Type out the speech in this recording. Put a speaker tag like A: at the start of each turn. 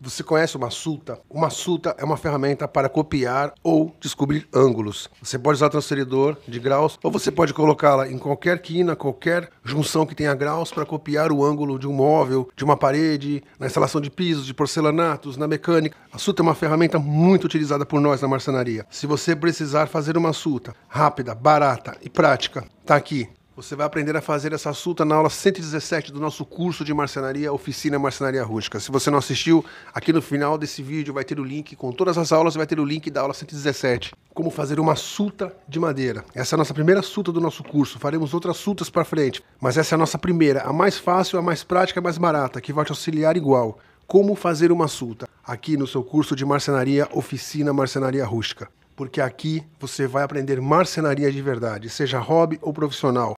A: Você conhece uma suta? Uma suta é uma ferramenta para copiar ou descobrir ângulos. Você pode usar transferidor de graus ou você pode colocá-la em qualquer quina, qualquer junção que tenha graus para copiar o ângulo de um móvel, de uma parede, na instalação de pisos, de porcelanatos, na mecânica. A suta é uma ferramenta muito utilizada por nós na marcenaria. Se você precisar fazer uma suta rápida, barata e prática, tá aqui. Você vai aprender a fazer essa sulta na aula 117 do nosso curso de marcenaria, oficina marcenaria rústica. Se você não assistiu, aqui no final desse vídeo vai ter o link com todas as aulas, vai ter o link da aula 117, como fazer uma sulta de madeira. Essa é a nossa primeira sulta do nosso curso. Faremos outras sultas para frente, mas essa é a nossa primeira, a mais fácil, a mais prática, a mais barata, que vai te auxiliar igual. Como fazer uma sulta aqui no seu curso de marcenaria, oficina marcenaria rústica. Porque aqui você vai aprender marcenaria de verdade, seja hobby ou profissional.